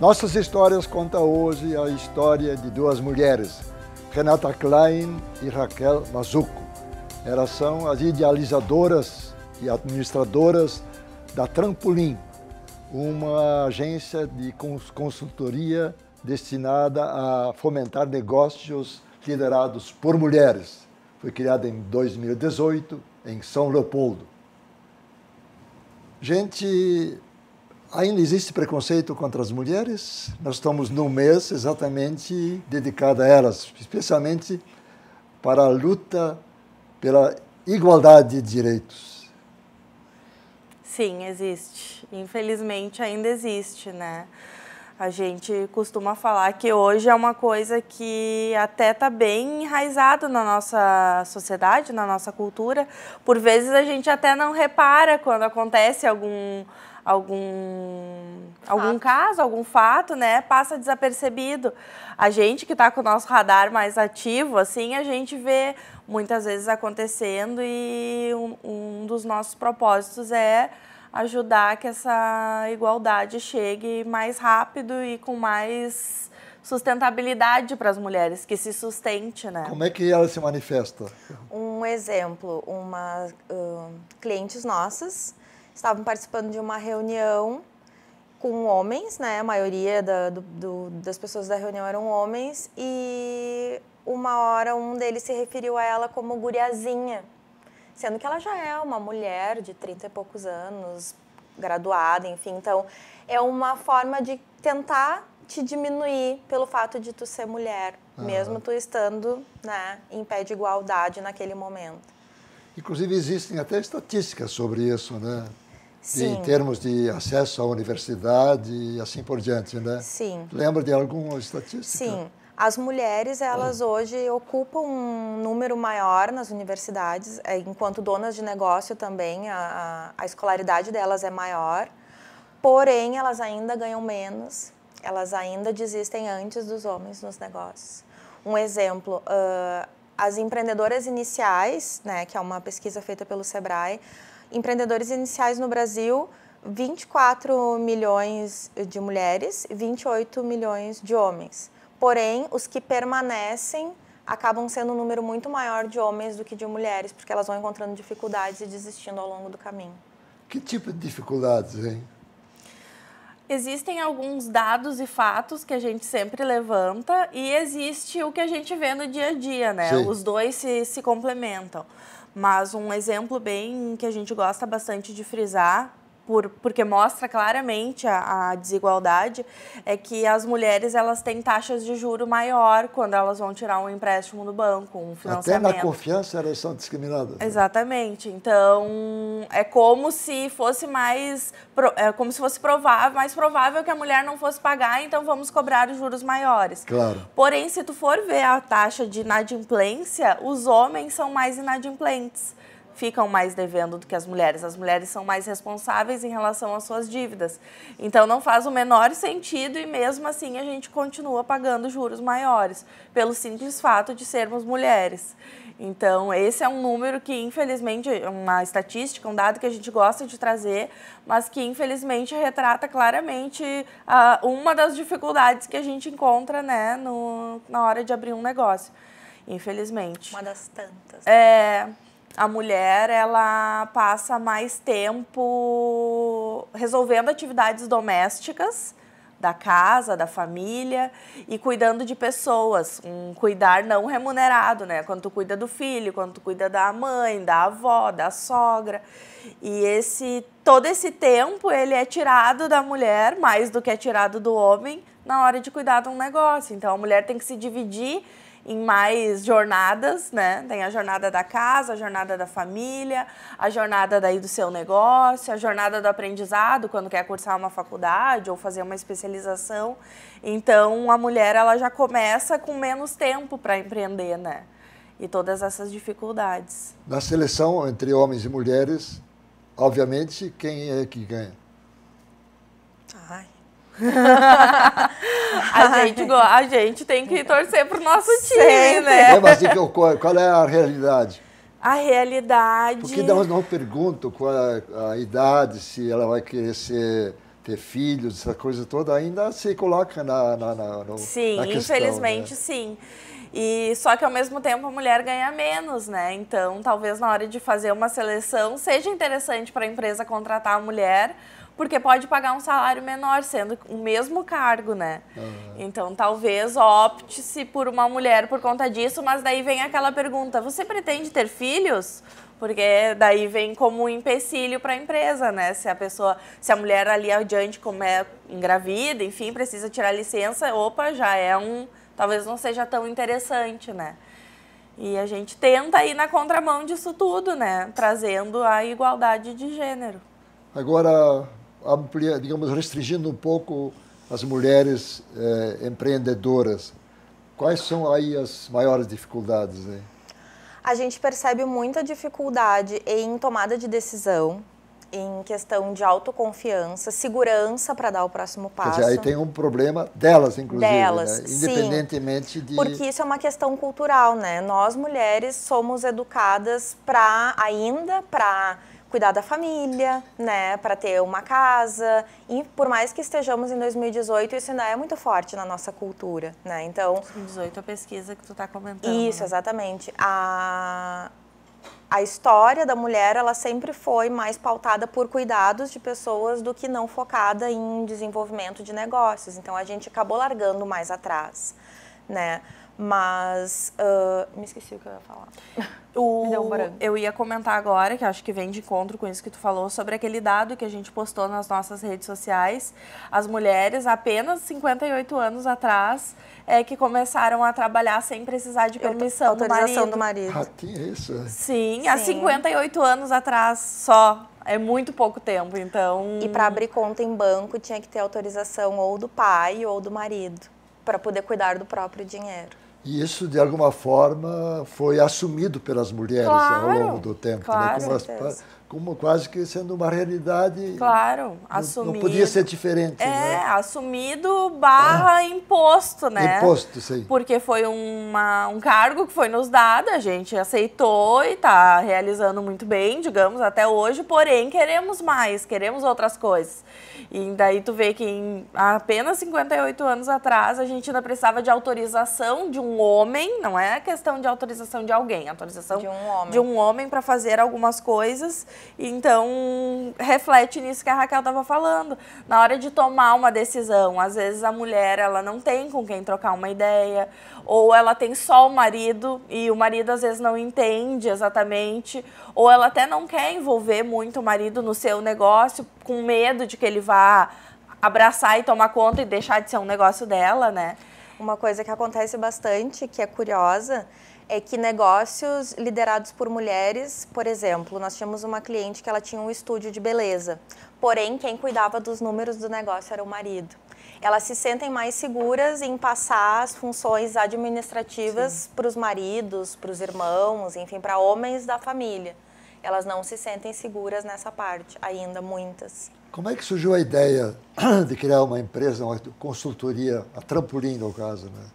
Nossas histórias conta hoje a história de duas mulheres, Renata Klein e Raquel Mazuco. Elas são as idealizadoras e administradoras da Trampolim, uma agência de consultoria destinada a fomentar negócios liderados por mulheres. Foi criada em 2018 em São Leopoldo. Gente, Ainda existe preconceito contra as mulheres. Nós estamos num mês exatamente dedicado a elas, especialmente para a luta pela igualdade de direitos. Sim, existe. Infelizmente ainda existe, né? A gente costuma falar que hoje é uma coisa que até está bem enraizado na nossa sociedade, na nossa cultura. Por vezes a gente até não repara quando acontece algum algum, algum caso, algum fato, né, passa desapercebido. A gente que está com o nosso radar mais ativo, assim, a gente vê muitas vezes acontecendo e um, um dos nossos propósitos é ajudar que essa igualdade chegue mais rápido e com mais sustentabilidade para as mulheres, que se sustente, né? Como é que ela se manifesta? Um exemplo, uma uh, clientes nossas estavam participando de uma reunião com homens, né? A maioria da, do, do, das pessoas da reunião eram homens e uma hora um deles se referiu a ela como guriazinha, sendo que ela já é uma mulher de 30 e poucos anos, graduada, enfim. Então, é uma forma de tentar te diminuir pelo fato de tu ser mulher, mesmo tu estando, né, em pé de igualdade naquele momento. Inclusive existem até estatísticas sobre isso, né? Sim. em termos de acesso à universidade e assim por diante, né? Sim. Lembra de alguma estatística? Sim. As mulheres, elas ah. hoje ocupam um número maior nas universidades, eh, enquanto donas de negócio também, a, a escolaridade delas é maior, porém elas ainda ganham menos, elas ainda desistem antes dos homens nos negócios. Um exemplo, uh, as empreendedoras iniciais, né, que é uma pesquisa feita pelo Sebrae, empreendedores iniciais no Brasil, 24 milhões de mulheres e 28 milhões de homens. Porém, os que permanecem acabam sendo um número muito maior de homens do que de mulheres, porque elas vão encontrando dificuldades e desistindo ao longo do caminho. Que tipo de dificuldades, hein? Existem alguns dados e fatos que a gente sempre levanta e existe o que a gente vê no dia a dia, né? Sim. Os dois se, se complementam. Mas um exemplo bem que a gente gosta bastante de frisar por, porque mostra claramente a, a, desigualdade, é que as mulheres elas têm taxas de juro maior quando elas vão tirar um empréstimo no banco, um financiamento. Até na confiança elas são discriminadas. Né? Exatamente. Então é como se fosse mais, é como se fosse provável, mais provável que a mulher não fosse pagar, então vamos cobrar os juros maiores. Claro. Porém, se tu for ver a taxa de inadimplência, os homens são mais inadimplentes ficam mais devendo do que as mulheres. As mulheres são mais responsáveis em relação às suas dívidas. Então não faz o menor sentido e mesmo assim a gente continua pagando juros maiores pelo simples fato de sermos mulheres. Então, esse é um número que, infelizmente, é uma estatística, um dado que a gente gosta de trazer, mas que, infelizmente, retrata claramente uh, uma das dificuldades que a gente encontra né, no, na hora de abrir um negócio. Infelizmente. Uma das tantas. É a mulher ela passa mais tempo resolvendo atividades domésticas da casa, da família e cuidando de pessoas, um cuidar não remunerado, né? Quando tu cuida do filho, quando tu cuida da mãe, da avó, da sogra. E esse todo esse tempo ele é tirado da mulher mais do que é tirado do homem na hora de cuidar de um negócio. Então a mulher tem que se dividir em mais jornadas, né? Tem a jornada da casa, a jornada da família, a jornada daí do seu negócio, a jornada do aprendizado, quando quer cursar uma faculdade ou fazer uma especialização. Então, a mulher ela já começa com menos tempo para empreender, né? E todas essas dificuldades. Na seleção entre homens e mulheres, obviamente, quem é que ganha? Ai a, gente, a gente tem que torcer pro nosso time, né? né? É, mas qual é a realidade? A realidade. Porque elas então não perguntam qual é a, a idade, se ela vai querer ser ter filhos, essa coisa toda, ainda se coloca na, na, na no, Sim, na questão, né? infelizmente né? sim. E só que ao mesmo tempo a mulher ganha menos, né? Então, talvez na hora de fazer uma seleção seja interessante para a empresa contratar a mulher, porque pode pagar um salário menor, sendo o mesmo cargo, né? Uhum. Então talvez opte-se por uma mulher por conta disso, mas daí vem aquela pergunta: você pretende ter filhos? Porque daí vem como um empecilho para a empresa, né? Se a pessoa, se a mulher ali adiante como é engravida, enfim, precisa tirar licença, opa, já é um, talvez não seja tão interessante, né? E a gente tenta ir na contramão disso tudo, né? Trazendo a igualdade de gênero. Agora, amplia, digamos, restringindo um pouco as mulheres eh, empreendedoras. Quais são aí as maiores dificuldades? Né? A gente percebe muita dificuldade em tomada de decisão, em questão de autoconfiança, segurança para dar o próximo passo. Quer dizer, aí tem um problema delas, inclusive, né? delas, né? independentemente sim, de porque isso é uma questão cultural, né? Nós mulheres somos educadas para ainda para cuidar da família, né, para ter uma casa. E por mais que estejamos em 2018, isso ainda é muito forte na nossa cultura, né? Então, 2018 é a pesquisa que tu está comentando. Né? Isso, né? exatamente. A a história da mulher ela sempre foi mais pautada por cuidados de pessoas do que não focada em desenvolvimento de negócios. Então a gente acabou largando mais atrás, né? Mas. Uh, me esqueci o que eu ia falar. O, um eu ia comentar agora, que acho que vem de encontro com isso que tu falou, sobre aquele dado que a gente postou nas nossas redes sociais. As mulheres, apenas 58 anos atrás, é que começaram a trabalhar sem precisar de permissão. Tô, autorização do marido. Ah, tinha isso? Sim, Sim, há 58 anos atrás só. É muito pouco tempo, então. E para abrir conta em banco tinha que ter autorização ou do pai ou do marido para poder cuidar do próprio dinheiro. E isso, de alguma forma, foi assumido pelas mulheres claro, ao longo do tempo. Claro, né? Como as, como quase que sendo uma realidade. Claro, assumido. Não, podia ser diferente. É, né? assumido barra ah. imposto, né? Imposto, sim. Porque foi uma, um cargo que foi nos dado, a gente aceitou e está realizando muito bem, digamos, até hoje, porém queremos mais, queremos outras coisas. E daí tu vê que em apenas 58 anos atrás a gente ainda precisava de autorização de um homem, não é questão de autorização de alguém, autorização de um homem, de um homem para fazer algumas coisas. Então, reflete nisso que a Raquel estava falando. Na hora de tomar uma decisão, às vezes a mulher ela não tem com quem trocar uma ideia, ou ela tem só o marido e o marido às vezes não entende exatamente, ou ela até não quer envolver muito o marido no seu negócio, com medo de que ele vá abraçar e tomar conta e deixar de ser um negócio dela, né? Uma coisa que acontece bastante, que é curiosa, é que negócios liderados por mulheres, por exemplo, nós tínhamos uma cliente que ela tinha um estúdio de beleza, porém quem cuidava dos números do negócio era o marido. Elas se sentem mais seguras em passar as funções administrativas para os maridos, para os irmãos, enfim, para homens da família. Elas não se sentem seguras nessa parte, ainda muitas. Como é que surgiu a ideia de criar uma empresa, uma consultoria, a trampolim, no caso, né?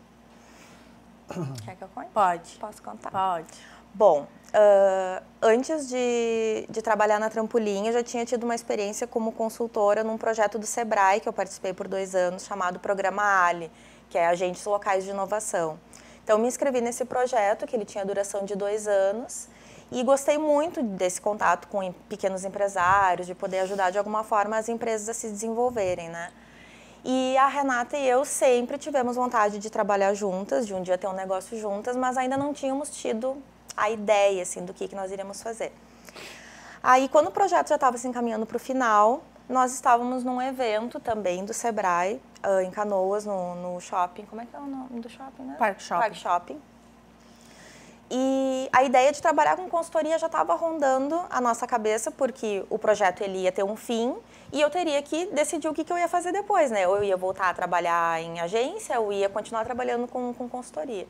Quer que eu conte? Pode. Posso contar? Pode. Bom, uh, antes de, de trabalhar na Trampolim, eu já tinha tido uma experiência como consultora num projeto do SEBRAE, que eu participei por dois anos, chamado Programa ALI, que é Agentes Locais de Inovação. Então, me inscrevi nesse projeto, que ele tinha duração de dois anos, e gostei muito desse contato com pequenos empresários, de poder ajudar de alguma forma as empresas a se desenvolverem, né? E a Renata e eu sempre tivemos vontade de trabalhar juntas, de um dia ter um negócio juntas, mas ainda não tínhamos tido a ideia assim do que que nós iríamos fazer. Aí quando o projeto já estava se encaminhando para o final, nós estávamos num evento também do Sebrae, ah, em Canoas, no, no shopping. Como é que é o nome do shopping, né? Park Shopping. Park Shopping. E a ideia de trabalhar com consultoria já estava rondando a nossa cabeça, porque o projeto ele ia ter um fim e eu teria que decidir o que, que eu ia fazer depois, né? Ou eu ia voltar a trabalhar em agência, ou ia continuar trabalhando com, com consultoria.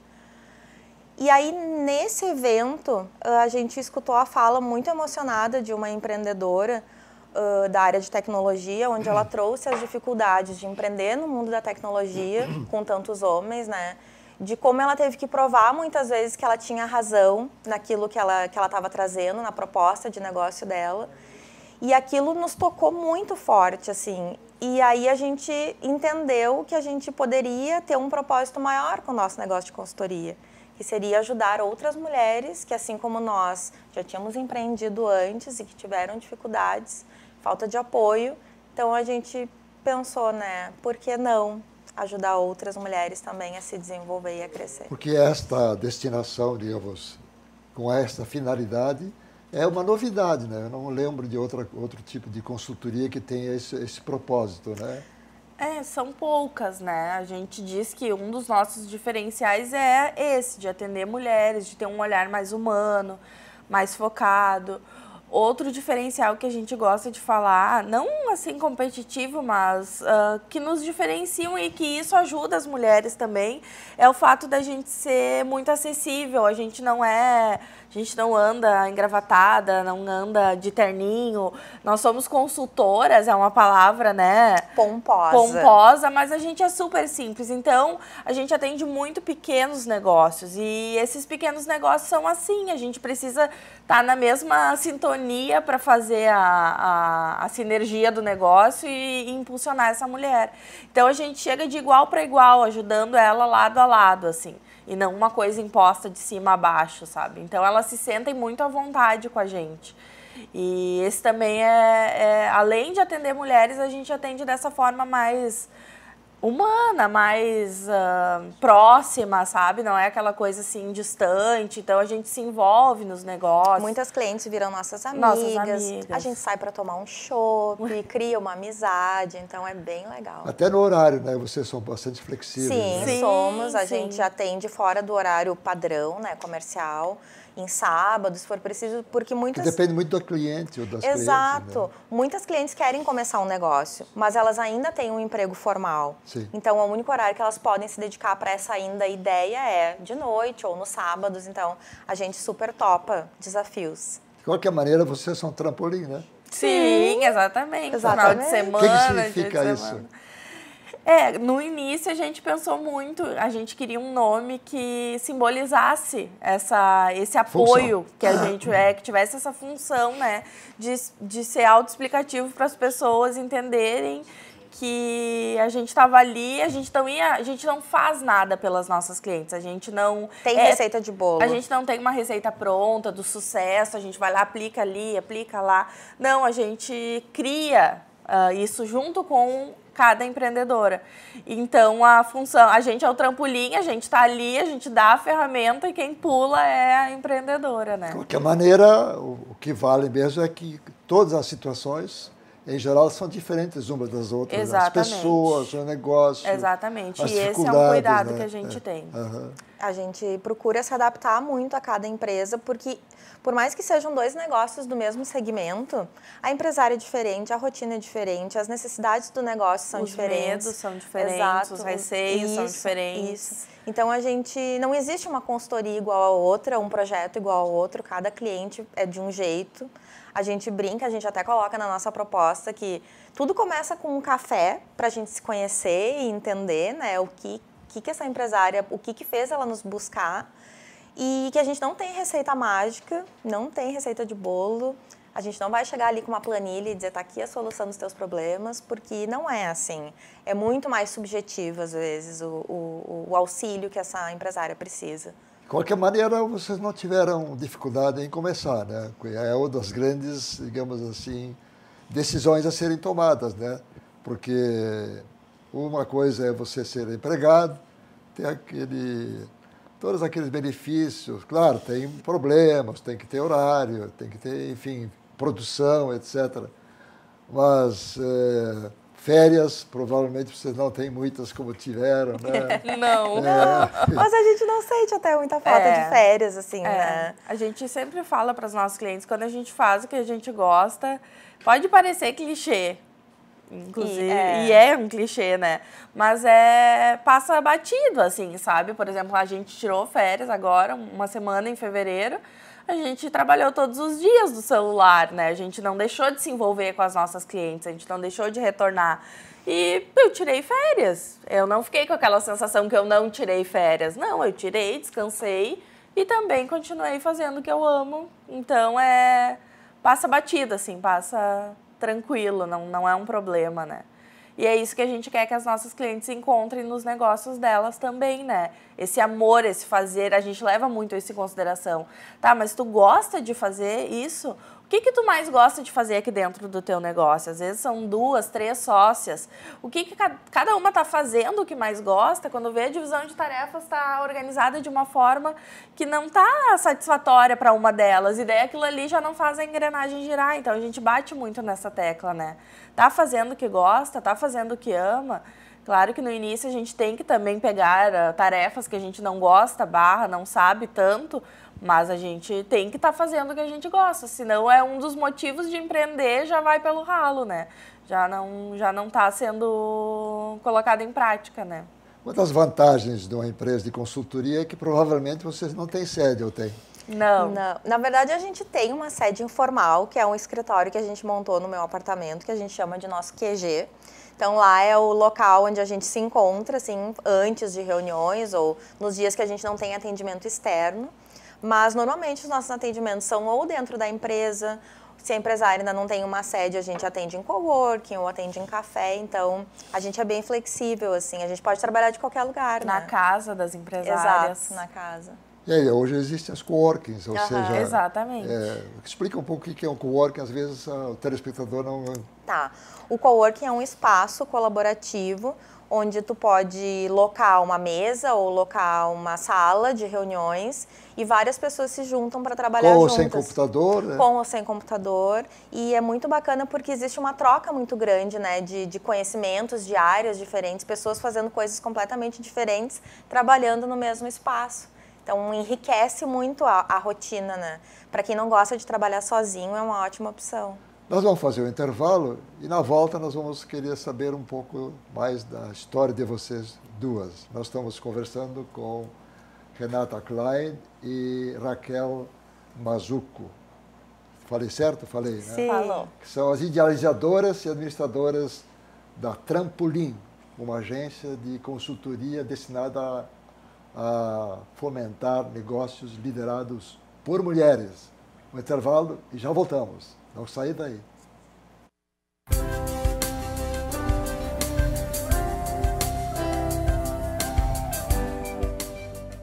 E aí, nesse evento, a gente escutou a fala muito emocionada de uma empreendedora uh, da área de tecnologia, onde ela trouxe as dificuldades de empreender no mundo da tecnologia com tantos homens, né? de como ela teve que provar muitas vezes que ela tinha razão naquilo que ela que ela estava trazendo na proposta de negócio dela e aquilo nos tocou muito forte assim e aí a gente entendeu que a gente poderia ter um propósito maior com o nosso negócio de consultoria que seria ajudar outras mulheres que assim como nós já tínhamos empreendido antes e que tiveram dificuldades falta de apoio então a gente pensou né por que não ajudar outras mulheres também a se desenvolver e a crescer. Porque esta destinação, digamos, com esta finalidade, é uma novidade, né? Eu não lembro de outra, outro tipo de consultoria que tenha esse, esse propósito, né? É, são poucas, né? A gente diz que um dos nossos diferenciais é esse, de atender mulheres, de ter um olhar mais humano, mais focado. Outro diferencial que a gente gosta de falar, não assim competitivo, mas uh, que nos diferenciam e que isso ajuda as mulheres também, é o fato da gente ser muito acessível. A gente não é a gente não anda engravatada, não anda de terninho. Nós somos consultoras, é uma palavra, né? Pomposa. Pomposa, mas a gente é super simples. Então, a gente atende muito pequenos negócios. E esses pequenos negócios são assim. A gente precisa estar tá na mesma sintonia para fazer a, a, a sinergia do negócio e, e impulsionar essa mulher. Então, a gente chega de igual para igual, ajudando ela lado a lado, assim e não uma coisa imposta de cima a baixo, sabe? Então elas se sentem muito à vontade com a gente. E esse também é, é além de atender mulheres, a gente atende dessa forma mais humana, mais uh, próxima, sabe? Não é aquela coisa assim distante. Então a gente se envolve nos negócios. Muitas clientes viram nossas amigas. Nossas amigas. A gente sai para tomar um chopp, cria uma amizade. Então é bem legal. Até no horário, né? Vocês são bastante flexíveis. Sim, né? sim somos. A sim. gente atende fora do horário padrão, né? Comercial em sábado, se for preciso, porque muitas... depende muito do cliente ou das Exato. Clientes, né? Muitas clientes querem começar um negócio, mas elas ainda têm um emprego formal. Sim. Então, o único horário que elas podem se dedicar para essa ainda ideia é de noite ou nos sábados. Então, a gente super topa desafios. De qualquer maneira, vocês são trampolim, né? Sim, exatamente. exatamente. Final de semana. O que, que significa isso? Semana. É, no início a gente pensou muito, a gente queria um nome que simbolizasse essa, esse apoio função. que a ah. gente é, que tivesse essa função, né, de, de ser autoexplicativo para as pessoas entenderem que a gente estava ali, a gente não ia, a gente não faz nada pelas nossas clientes, a gente não tem é, receita de bolo. A gente não tem uma receita pronta do sucesso, a gente vai lá, aplica ali, aplica lá. Não, a gente cria Uh, isso junto com cada empreendedora. Então a função, a gente é o trampolim, a gente está ali, a gente dá a ferramenta e quem pula é a empreendedora, né? De qualquer maneira, o, o que vale mesmo é que todas as situações em geral, são diferentes umas das outras. Exatamente. Né? As pessoas, o negócio. Exatamente. e esse é um cuidado né? que a gente é. tem. Uhum. A gente procura se adaptar muito a cada empresa, porque, por mais que sejam dois negócios do mesmo segmento, a empresária é diferente, a rotina é diferente, as necessidades do negócio são os diferentes. Os medos são diferentes, Exato. os receios isso, são diferentes. Isso. Então, a gente. Não existe uma consultoria igual a outra, um projeto igual ao outro, cada cliente é de um jeito. A gente brinca, a gente até coloca na nossa proposta que tudo começa com um café para a gente se conhecer e entender, né, o que que, que essa empresária, o que que fez ela nos buscar e que a gente não tem receita mágica, não tem receita de bolo. A gente não vai chegar ali com uma planilha e dizer tá aqui a solução dos teus problemas, porque não é assim. É muito mais subjetivo, às vezes, o, o, o auxílio que essa empresária precisa. De qualquer maneira, vocês não tiveram dificuldade em começar, né? É uma das grandes, digamos assim, decisões a serem tomadas, né? Porque uma coisa é você ser empregado, ter aquele, todos aqueles benefícios. Claro, tem problemas, tem que ter horário, tem que ter, enfim, produção, etc. Mas... É, Férias, provavelmente vocês não têm muitas como tiveram, né? não. É. não. Mas a gente não sente até muita falta é. de férias, assim, é. né? A gente sempre fala para os nossos clientes, quando a gente faz o que a gente gosta, pode parecer clichê, inclusive, e, é. e é, um clichê, né? Mas é passa batido, assim, sabe? Por exemplo, a gente tirou férias agora, uma semana em fevereiro, a gente trabalhou todos os dias do celular, né? A gente não deixou de se envolver com as nossas clientes, a gente não deixou de retornar. E eu tirei férias. Eu não fiquei com aquela sensação que eu não tirei férias. Não, eu tirei, descansei e também continuei fazendo o que eu amo. Então é passa batida assim, passa tranquilo, não, não é um problema, né? E é isso que a gente quer que as nossas clientes encontrem nos negócios delas também, né? Esse amor, esse fazer, a gente leva muito isso em consideração. Tá, mas tu gosta de fazer isso? O que, que tu mais gosta de fazer aqui dentro do teu negócio? Às vezes são duas, três sócias. O que, que cada uma está fazendo o que mais gosta? Quando vê a divisão de tarefas está organizada de uma forma que não está satisfatória para uma delas. E daí aquilo ali já não faz a engrenagem girar. Então a gente bate muito nessa tecla, né? tá fazendo o que gosta, tá fazendo o que ama. Claro que no início a gente tem que também pegar ah, tarefas que a gente não gosta, barra, não sabe tanto, mas a gente tem que estar tá fazendo o que a gente gosta, senão é um dos motivos de empreender já vai pelo ralo, né? Já não já não está sendo colocado em prática, né? Uma das vantagens de uma empresa de consultoria é que provavelmente vocês não têm sede, ou tem? Não. Não. Na verdade, a gente tem uma sede informal, que é um escritório que a gente montou no meu apartamento, que a gente chama de nosso QG. Então lá é o local onde a gente se encontra, assim, antes de reuniões ou nos dias que a gente não tem atendimento externo. Mas normalmente os nossos atendimentos são ou dentro da empresa, se a empresária ainda não tem uma sede, a gente atende em coworking ou atende em café. Então, a gente é bem flexível, assim. A gente pode trabalhar de qualquer lugar, Na né? casa das empresárias. Exato, na casa. E aí, hoje existem as coworkings, ou seja... Exatamente. É, explica um pouco o que é um coworking, às vezes o telespectador não... Tá. O coworking é um espaço colaborativo onde tu pode locar uma mesa ou locar uma sala de reuniões e várias pessoas se juntam para trabalhar Com juntas. Com ou sem computador, né? Com ou sem computador. E é muito bacana porque existe uma troca muito grande, né, de, de conhecimentos, de áreas diferentes, pessoas fazendo coisas completamente diferentes, trabalhando no mesmo espaço. Então enriquece muito a, a rotina, né? Para quem não gosta de trabalhar sozinho, é uma ótima opção. Nós vamos fazer o um intervalo e na volta nós vamos querer saber um pouco mais da história de vocês duas. Nós estamos conversando com Renata Klein e Raquel Mazuco. Falei certo? Falei, né? Sim. Falou. Que são as idealizadoras e administradoras da Trampolim, uma agência de consultoria destinada a a fomentar negócios liderados por mulheres. Um intervalo e já voltamos. Não saí daí.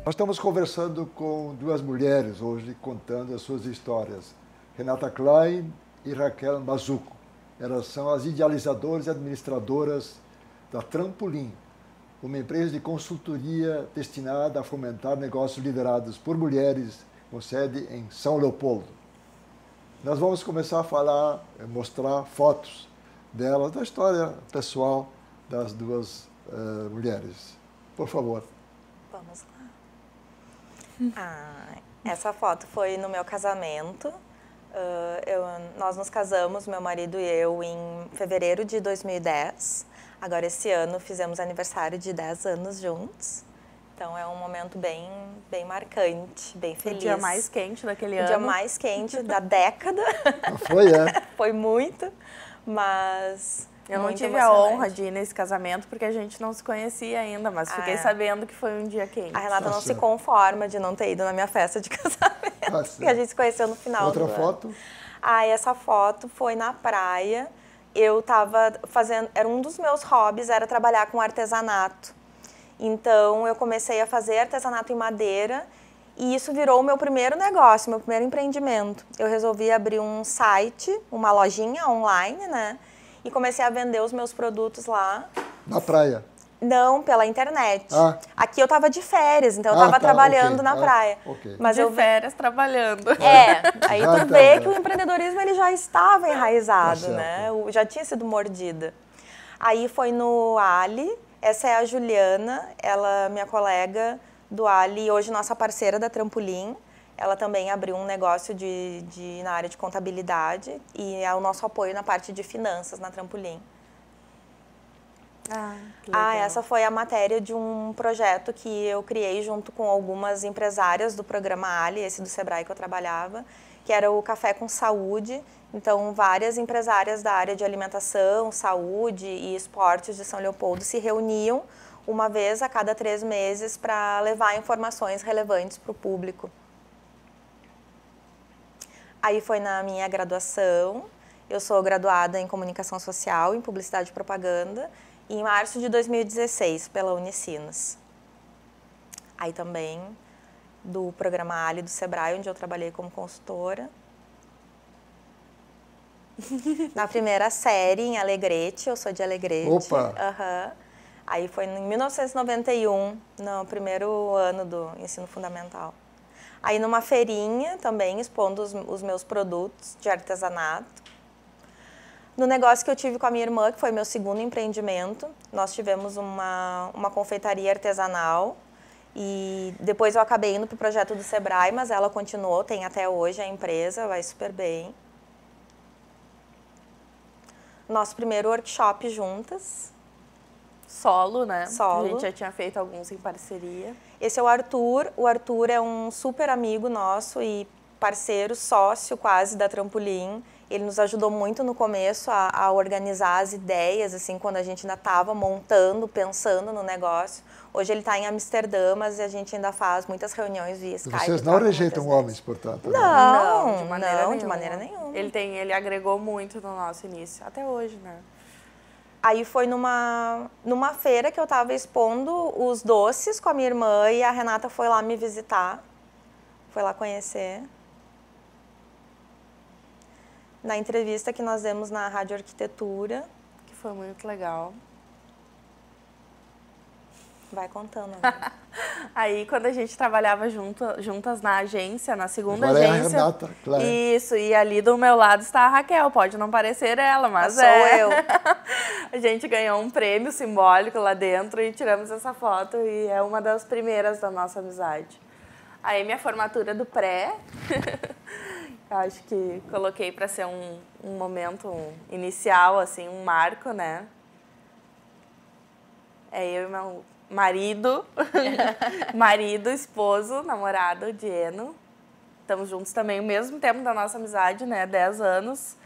Nós estamos conversando com duas mulheres hoje, contando as suas histórias. Renata Klein e Raquel Mazuco. Elas são as idealizadoras e administradoras da Trampolim, uma empresa de consultoria destinada a fomentar negócios liderados por mulheres, com sede em São Leopoldo. Nós vamos começar a falar, eh, mostrar fotos delas, da história pessoal das duas uh, mulheres. Por favor. Vamos lá. Ah, essa foto foi no meu casamento. Uh, eu, nós nos casamos, meu marido e eu, em fevereiro de 2010. Agora, esse ano, fizemos aniversário de 10 anos juntos. Então é um momento bem, bem marcante, bem feliz. O dia mais quente daquele o ano. O dia mais quente da década. Ah, foi, é. Foi muito, mas. Eu não tive a honra de ir nesse casamento porque a gente não se conhecia ainda, mas ah, fiquei é. sabendo que foi um dia quente. A Renata não certo. se conforma de não ter ido na minha festa de casamento, ah, porque a gente se conheceu no final. Outra foto? Ano. Ah, essa foto foi na praia eu estava fazendo, era um dos meus hobbies era trabalhar com artesanato. Então eu comecei a fazer artesanato em madeira e isso virou o meu primeiro negócio, meu primeiro empreendimento. Eu resolvi abrir um site, uma lojinha online, né? E comecei a vender os meus produtos lá. Na praia? Não, pela internet. Ah. Aqui eu tava de férias, então eu ah, tava ah, tá, trabalhando okay, na ah, praia. Okay. Mas de eu... férias trabalhando. É, é. aí ah, tu tá, vê tá, que o empreendedorismo ele já estava enraizado, tá né? Já tinha sido mordida. Aí foi no Ali, essa é a Juliana, ela minha colega do Ali, hoje nossa parceira da Trampolim. Ela também abriu um negócio de, de, na área de contabilidade e é o nosso apoio na parte de finanças na Trampolim. Ah, ah, essa foi a matéria de um projeto que eu criei junto com algumas empresárias do programa Ali, esse do Sebrae que eu trabalhava, que era o Café com Saúde. Então, várias empresárias da área de alimentação, saúde e esportes de São Leopoldo se reuniam uma vez a cada três meses para levar informações relevantes para o público. Aí foi na minha graduação. Eu sou graduada em comunicação social, em publicidade e propaganda em março de 2016 pela Unicinos. Aí também do programa Ali do Sebrae, onde eu trabalhei como consultora. Na primeira série, em Alegrete, eu sou de Alegrete. Opa! Uhum. Aí foi em 1991, no primeiro ano do ensino fundamental. Aí numa feirinha também, expondo os, os meus produtos de artesanato no negócio que eu tive com a minha irmã, que foi meu segundo empreendimento, nós tivemos uma, uma confeitaria artesanal e depois eu acabei indo para o projeto do Sebrae, mas ela continuou, tem até hoje a empresa, vai super bem. Nosso primeiro workshop juntas. Solo, né? Solo. A gente já tinha feito alguns em parceria. Esse é o Arthur. O Arthur é um super amigo nosso e parceiro, sócio quase da Trampolim. Ele nos ajudou muito no começo a, a organizar as ideias, assim, quando a gente ainda estava montando, pensando no negócio. Hoje ele está em Amsterdã, mas a gente ainda faz muitas reuniões via Skype. Vocês não rejeitam homens, portanto? Né? Não, não, de maneira, não nenhuma. de maneira nenhuma. Ele tem, ele agregou muito no nosso início, até hoje, né? Aí foi numa, numa feira que eu estava expondo os doces com a minha irmã e a Renata foi lá me visitar, foi lá conhecer na entrevista que nós demos na Rádio Arquitetura. Que foi muito legal. Vai contando. Né? Aí, quando a gente trabalhava junto, juntas na agência, na segunda Agora agência. É a Renata, claro. Isso, e ali do meu lado está a Raquel. Pode não parecer ela, mas é. Sou eu. a gente ganhou um prêmio simbólico lá dentro e tiramos essa foto, e é uma das primeiras da nossa amizade. Aí, minha formatura do pré. acho que coloquei para ser um, um momento um inicial, assim, um marco, né? É eu e meu marido, marido, esposo, namorado, Dieno. Estamos juntos também o mesmo tempo da nossa amizade, né? 10 anos.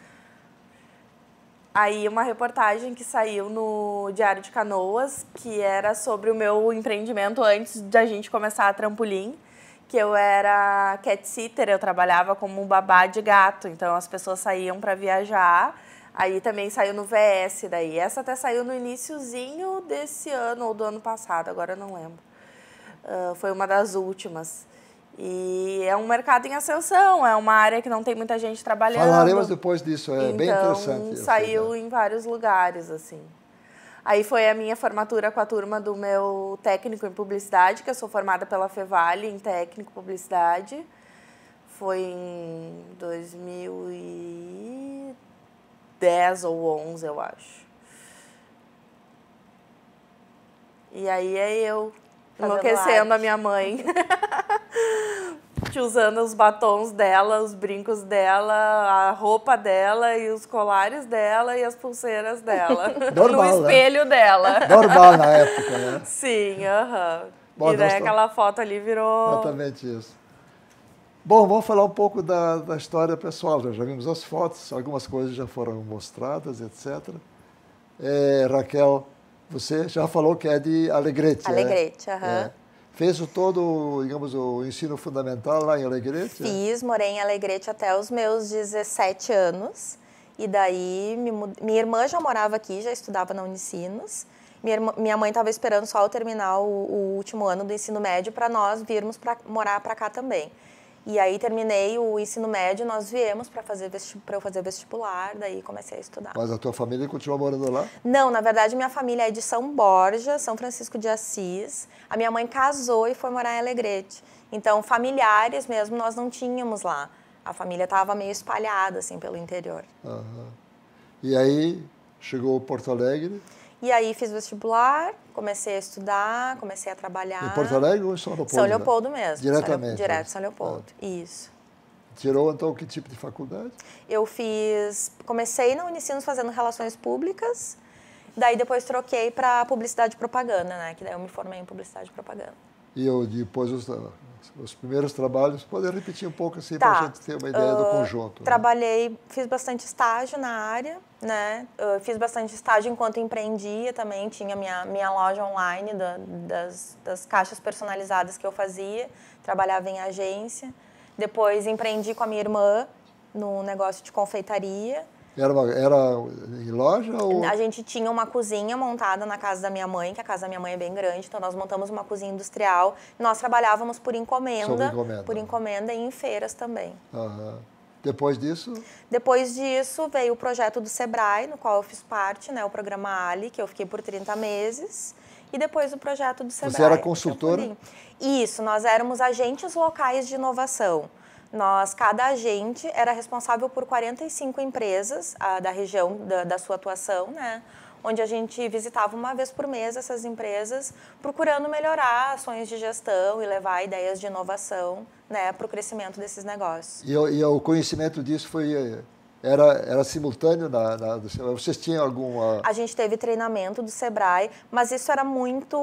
Aí uma reportagem que saiu no Diário de Canoas, que era sobre o meu empreendimento antes de a gente começar a trampolim que eu era cat sitter, eu trabalhava como um babá de gato, então as pessoas saíam para viajar. Aí também saiu no VS daí. Essa até saiu no iníciozinho desse ano ou do ano passado, agora eu não lembro. Uh, foi uma das últimas. E é um mercado em ascensão, é uma área que não tem muita gente trabalhando. Falaremos depois disso, é então, bem interessante. Saiu né? em vários lugares, assim. Aí foi a minha formatura com a turma do meu técnico em publicidade, que eu sou formada pela Fevale em técnico publicidade. Foi em 2010 ou 11, eu acho. E aí é eu Fazendo enlouquecendo arte. a minha mãe. usando os batons dela, os brincos dela, a roupa dela e os colares dela e as pulseiras dela. Normal, no né? espelho né? dela. Normal na época, né? Sim, aham. Uh -huh. E daí tá- aquela foto ali virou... Exatamente isso. Bom, vamos falar um pouco da, da história pessoal. Já, já vimos as fotos, algumas coisas já foram mostradas, etc. É, Raquel, você já falou que é de Alegrete, né? Alegrete, aham. É? Uh -huh. é. Fez o todo, digamos, o ensino fundamental lá em Alegrete? Fiz, morei em Alegrete até os meus 17 anos. E daí, minha irmã já morava aqui, já estudava na Unicinos. Minha, irmã, minha mãe estava esperando só eu terminar o, o, último ano do ensino médio para nós virmos pra, morar para cá também. E aí terminei o ensino médio, nós viemos para fazer para eu fazer vestibular, daí comecei a estudar. Mas a tua família continua morando lá? Não, na verdade minha família é de São Borja, São Francisco de Assis. A minha mãe casou e foi morar em Alegrete. Então familiares mesmo nós não tínhamos lá. A família estava meio espalhada assim pelo interior. Uhum. E aí chegou Porto Alegre? E aí fiz vestibular, comecei a estudar, comecei a trabalhar. Em Porto Alegre ou em São Leopoldo? São Leopoldo né? mesmo. Diretamente. São né? direto, São Leopoldo. É. Isso. Tirou então que tipo de faculdade? Eu fiz, comecei na Unicinos fazendo relações públicas, daí depois troquei para publicidade e propaganda, né? Que daí eu me formei em publicidade e propaganda. E eu depois eu estava os primeiros trabalhos, poder repetir um pouco assim tá. para a gente ter uma ideia uh, do ah, conjunto. Né? Trabalhei, né? fiz bastante estágio na área, né? Uh, fiz bastante estágio enquanto empreendia também, tinha minha, minha loja online da, das, das caixas personalizadas que eu fazia, trabalhava em agência. Depois empreendi com a minha irmã num negócio de confeitaria. Era, uma, era em loja ou... A gente tinha uma cozinha montada na casa da minha mãe, que a casa da minha mãe é bem grande, então nós montamos uma cozinha industrial. nós trabalhávamos por encomenda, encomenda. por encomenda e em feiras também. Uhum. Depois disso? Depois disso veio o projeto do Sebrae, no qual eu fiz parte, né, o programa Ali, que eu fiquei por 30 meses e depois o projeto do Sebrae. Você era consultora? Isso, nós éramos agentes locais de inovação. Nós, cada agente era responsável por 45 empresas a, ah, da região da, da sua atuação, né? onde a gente visitava uma vez por mês essas empresas, procurando melhorar ações de gestão e levar ideias de inovação né, para o crescimento desses negócios. E, e, o conhecimento disso foi era, era simultâneo na, na vocês tinham alguma a gente teve treinamento do Sebrae mas isso era muito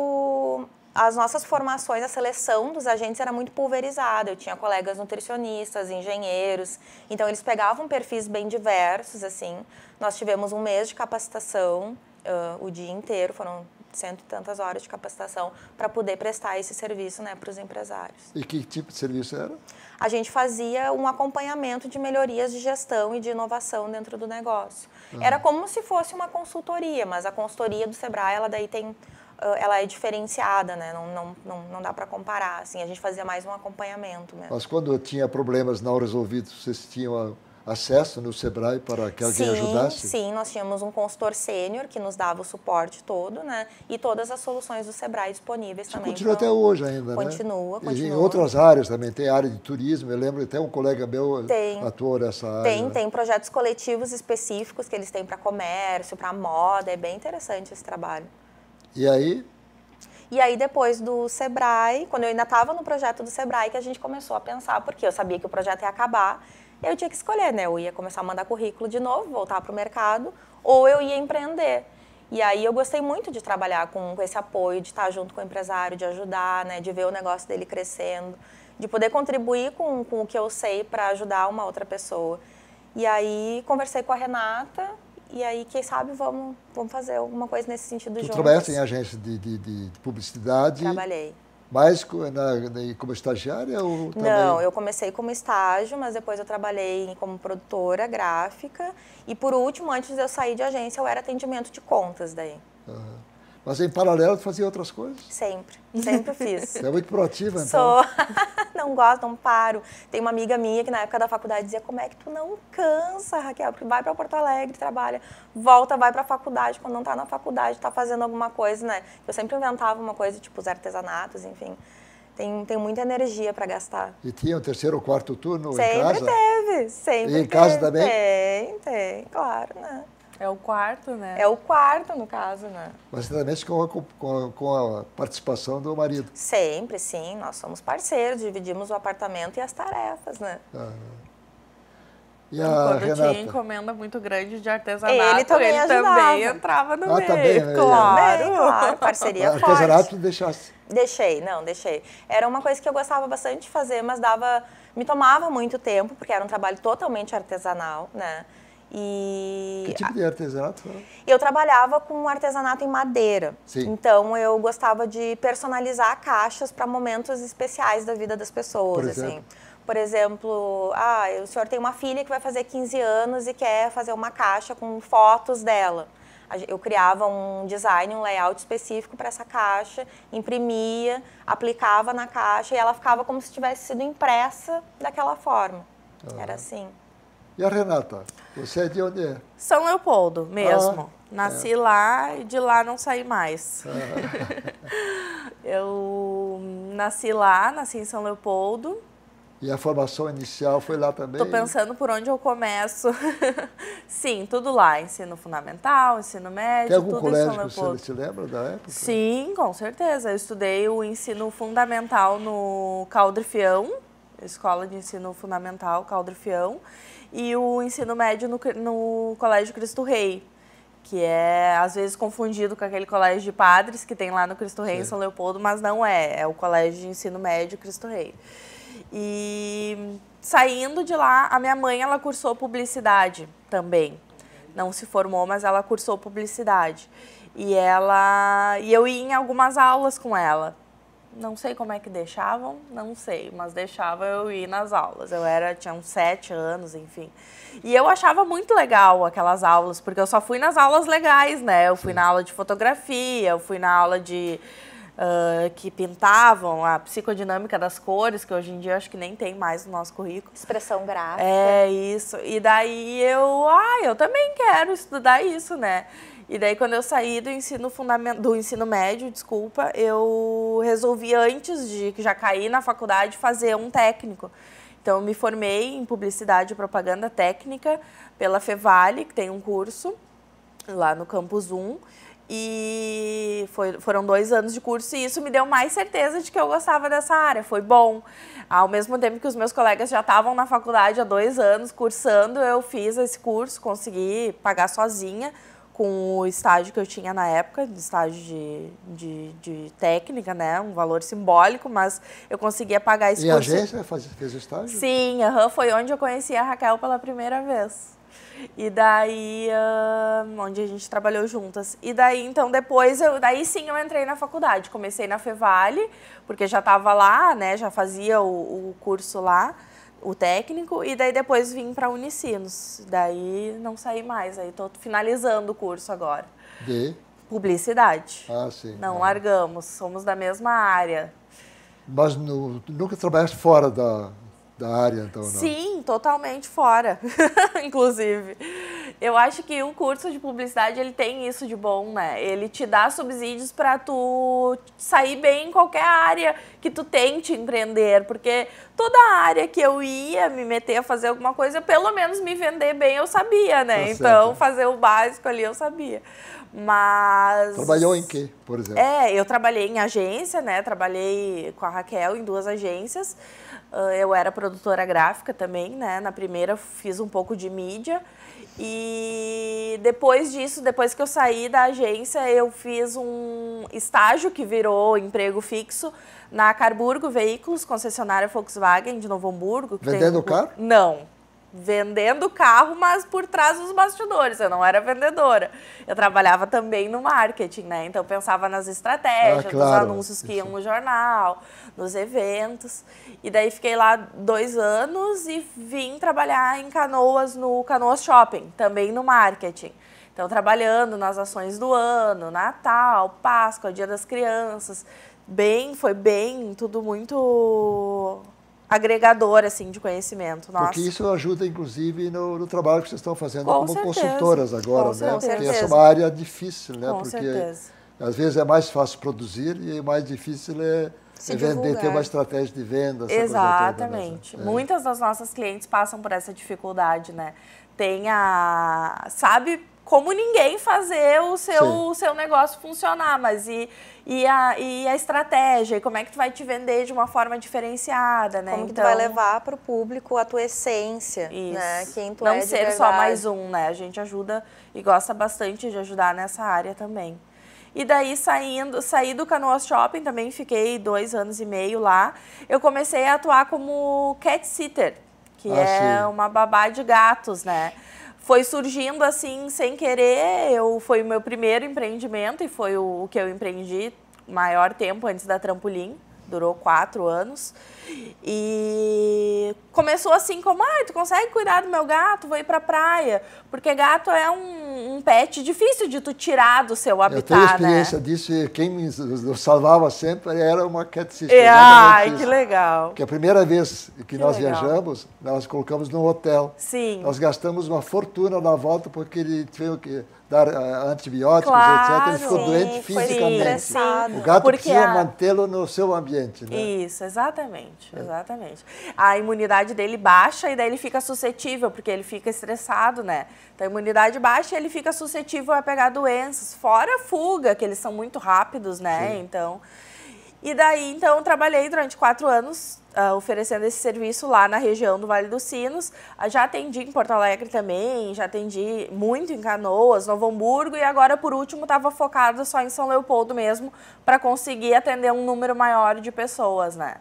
as nossas formações, a seleção dos agentes era muito pulverizada. Eu tinha colegas nutricionistas, engenheiros, então eles pegavam perfis bem diversos, assim. Nós tivemos um mês de capacitação, uh, o dia inteiro, foram cento e tantas horas de capacitação para poder prestar esse serviço né, para os empresários. E que tipo de serviço era? A gente fazia um acompanhamento de melhorias de gestão e de inovação dentro do negócio. Ah. Era como se fosse uma consultoria, mas a consultoria do Sebrae, ela daí tem ela é diferenciada, né? Não, não, não, não dá para comparar, assim, a gente fazia mais um acompanhamento mesmo. Mas quando tinha problemas não resolvidos, vocês tinham ah, acesso no Sebrae para que alguém sim, ajudasse? Sim, nós tínhamos um consultor sênior que nos dava o suporte todo, né? E todas as soluções do Sebrae disponíveis Isso também. Continua pro... até hoje ainda, continua, né? Continua, E em outras áreas também, tem área de turismo, eu lembro até um colega meu eh, tem, atuou nessa área. Tem, né? tem projetos coletivos específicos que eles têm para comércio, para moda, é bem interessante esse trabalho. E aí? E aí, depois do Sebrae, quando eu ainda estava no projeto do Sebrae, que a gente começou a pensar, porque eu sabia que o projeto ia acabar, eu tinha que escolher, né? Eu ia começar a mandar currículo de novo, voltar para o mercado, ou eu ia empreender. E aí eu gostei muito de trabalhar com, com esse apoio, de estar junto com o empresário, de ajudar, né? De ver o negócio dele crescendo, de poder contribuir com, com o que eu sei para ajudar uma outra pessoa. E aí conversei com a Renata, e aí, quem sabe, vamos, vamos fazer alguma coisa nesse sentido tu Você trabalhaste em agência de, de, de publicidade? Trabalhei. Mas na, como estagiária ou também? Não, eu comecei como estágio, mas depois eu trabalhei como produtora gráfica. E por último, antes de eu sair de agência, eu era atendimento de contas daí. Mas em paralelo fazia outras coisas? Sempre, sempre fiz. Você é muito proativa, então? Sou. não gosto, não paro. Tem uma amiga minha que na época da faculdade dizia, como é que tu não cansa, Raquel? Porque vai para Porto Alegre, trabalha, volta, vai para a faculdade. Quando não está na faculdade, está fazendo alguma coisa, né? Eu sempre inventava uma coisa, tipo os artesanatos, enfim. Tem, tem muita energia para gastar. E tinha o terceiro ou quarto turno sempre em casa? Sempre teve, sempre E em teve. casa também? Tem, tem, claro, né? É o quarto, né? É o quarto, no caso, né? Mas também com a, com a, com a participação do marido. Sempre, sim. Nós somos parceiros, dividimos o apartamento e as tarefas, né? Ah, é. e a Quando Renata? tinha encomenda muito grande de artesanato, ele também, ele também entrava no ah, meio. Também, né? claro. Também, claro, parceria ah, forte. Artesanato deixasse. Deixei, não, deixei. Era uma coisa que eu gostava bastante de fazer, mas dava, me tomava muito tempo, porque era um trabalho totalmente artesanal, né? E que tipo de artesanato? Eu trabalhava com artesanato em madeira. Sim. Então eu gostava de personalizar caixas para momentos especiais da vida das pessoas, Por assim. exemplo? assim. Por exemplo, ah, o senhor tem uma filha que vai fazer 15 anos e quer fazer uma caixa com fotos dela. Eu criava um design, um layout específico para essa caixa, imprimia, aplicava na caixa e ela ficava como se tivesse sido impressa daquela forma. Ah. Era assim. E a Renata? Você é de onde é? São Leopoldo mesmo. Ah, Nasci é. lá e de lá não saí mais. Ah. eu nasci lá, nasci em São Leopoldo. E a formação inicial foi lá também? Estou pensando por onde eu começo. Sim, tudo lá. Ensino fundamental, ensino médio, Tem algum tudo colégio que você se lembra da época? Sim, com certeza. Eu estudei o ensino fundamental no Caldrifião, Escola de Ensino Fundamental Caldro Fião, e o ensino médio no, no Colégio Cristo Rei, que é às vezes confundido com aquele colégio de padres que tem lá no Cristo Rei Sim. em São Leopoldo, mas não é, é o Colégio de Ensino Médio Cristo Rei. E saindo de lá, a minha mãe ela cursou publicidade também. Não se formou, mas ela cursou publicidade. E ela e eu ia em algumas aulas com ela. Não sei como é que deixavam, não sei, mas deixava eu ir nas aulas. Eu era, tinha uns sete anos, enfim. E eu achava muito legal aquelas aulas, porque eu só fui nas aulas legais, né? Eu fui Sim. na aula de fotografia, eu fui na aula de Uh, que pintavam a psicodinâmica das cores, que hoje em dia acho que nem tem mais no nosso currículo. Expressão gráfica. É, isso. E daí eu, ah, eu também quero estudar isso, né? E daí, quando eu saí do ensino fundamental, do ensino médio, desculpa, eu resolvi antes de que já cair na faculdade fazer um técnico. Então, eu me formei em publicidade e propaganda técnica pela Fevale, que tem um curso lá no Campus 1. E foi, foram dois anos de curso e isso me deu mais certeza de que eu gostava dessa área. Foi bom. Ao mesmo tempo que os meus colegas já estavam na faculdade há dois anos cursando, eu fiz esse curso, consegui pagar sozinha com o estágio que eu tinha na época, estágio de, de, de, técnica, né? Um valor simbólico, mas eu conseguia pagar esse e curso. E a agência faz, fez o estágio? Sim, foi onde eu conheci a Raquel pela primeira vez. E daí, uh, onde a gente trabalhou juntas. E daí, então, depois, eu, daí sim eu entrei na faculdade. Comecei na Fevale, porque já estava lá, né? Já fazia o, o curso lá o técnico e daí depois vim para Unicinos. Daí não saí mais, aí estou finalizando o curso agora. De? Publicidade. Ah, sim. Não ah. largamos, somos da mesma área. Mas no, nunca trabalhaste fora da, da área, então, não? Sim, totalmente fora, inclusive. Eu acho que o curso de publicidade, ele tem isso de bom, né? Ele te dá subsídios para tu sair bem em qualquer área que tu tente empreender, porque toda área que eu ia me meter a fazer alguma coisa, pelo menos me vender bem eu sabia, né? Tá então, fazer o básico ali eu sabia. Mas. Trabalhou em quê, por exemplo? É, eu trabalhei em agência, né? Trabalhei com a Raquel em duas agências. Ah, eu era produtora gráfica também, né? Na primeira fiz um pouco de mídia. E depois disso, depois que eu saí da agência, eu fiz um estágio que virou emprego fixo na Carburgo Veículos, concessionária Volkswagen de Novo Hamburgo. Vendendo tem... carro? Não vendendo carro, mas por trás dos bastidores. Eu não era vendedora. Eu trabalhava também no marketing, né? Então eu pensava nas estratégias, ah, claro. nos anúncios que iam no jornal, nos eventos. E daí fiquei lá dois anos e vim trabalhar em Canoas no Canoas Shopping, também no marketing. Então trabalhando nas ações do ano, Natal, Páscoa, Dia das Crianças. Bem, foi bem, tudo muito agregador assim de conhecimento. nosso Porque isso ajuda, inclusive, no, no trabalho que vocês estão fazendo Com como certeza. consultoras agora, Com né? Certeza. Porque essa é uma área difícil, né? Com Porque certeza. às vezes é mais fácil produzir e mais difícil é se é vender, divulgar. ter uma estratégia de venda. Exatamente. Toda, né? É. Muitas é. das nossas clientes passam por essa dificuldade, né? Tem a. sabe como ninguém fazer o seu, o seu negócio funcionar, mas e e a, e a estratégia, e como é que tu vai te vender de uma forma diferenciada, né? Como então, tu vai levar para o público a tua essência, né? isso. né? Quem tu Não é ser só mais um, né? A gente ajuda e gosta bastante de ajudar nessa área também. E daí saindo, saí do Canoas Shopping, também fiquei dois anos e meio lá. Eu comecei a atuar como cat sitter, que ah, é sim. uma babá de gatos, né? foi surgindo assim sem querer. Eu foi o meu primeiro empreendimento e foi o, o que eu empreendi maior tempo antes da trampolim durou quatro anos. E começou assim como, ah, tu consegue cuidar do meu gato? Vou ir pra praia. Porque gato é um, um pet difícil de tu tirar do seu habitat, Eu tenho né? experiência né? disso e quem me salvava sempre era uma cat sister. É, ai, né? então, que legal. Porque a primeira vez que, que nós legal. viajamos, nós colocamos no hotel. Sim. Nós gastamos uma fortuna na volta porque ele tinha que dar uh, antibióticos, claro, etc. Ele ficou sim, doente fisicamente. Sim, o gato Porque precisa a... mantê-lo no seu ambiente, né? Isso, exatamente, é. exatamente. A imunidade dele baixa e daí ele fica suscetível, porque ele fica estressado, né? Então a imunidade baixa e ele fica suscetível a pegar doenças, fora a fuga, que eles são muito rápidos, né? Sim. Então... E daí, então, trabalhei durante quatro anos Uh, oferecendo esse serviço lá na região do Vale dos Sinos. Uh, já atendi em Porto Alegre também, já atendi muito em Canoas, Novo Hamburgo e agora, por último, estava focada só em São Leopoldo mesmo para conseguir atender um número maior de pessoas, né?